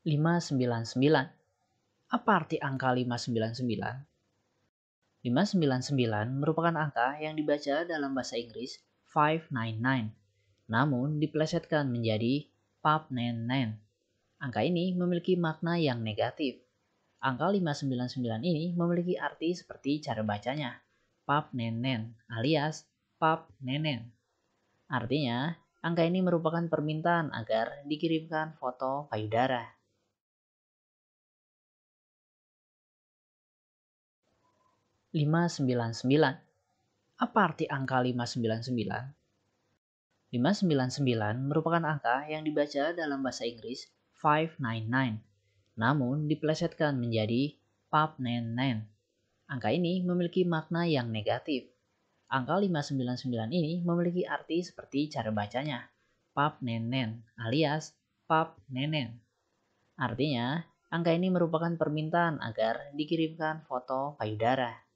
599. Apa arti angka 599? 599 merupakan angka yang dibaca dalam bahasa Inggris 599, namun diplesetkan menjadi 599. Angka ini memiliki makna yang negatif. Angka 599 ini memiliki arti seperti cara bacanya, pap nenen alias pap nenen. Artinya, angka ini merupakan permintaan agar dikirimkan foto payudara. 599. Apa arti angka 599? 599 merupakan angka yang dibaca dalam bahasa Inggris 599, namun diplesetkan menjadi 599. Angka ini memiliki makna yang negatif. Angka 599 ini memiliki arti seperti cara bacanya, pap nenen alias pap nenen. Artinya, angka ini merupakan permintaan agar dikirimkan foto payudara.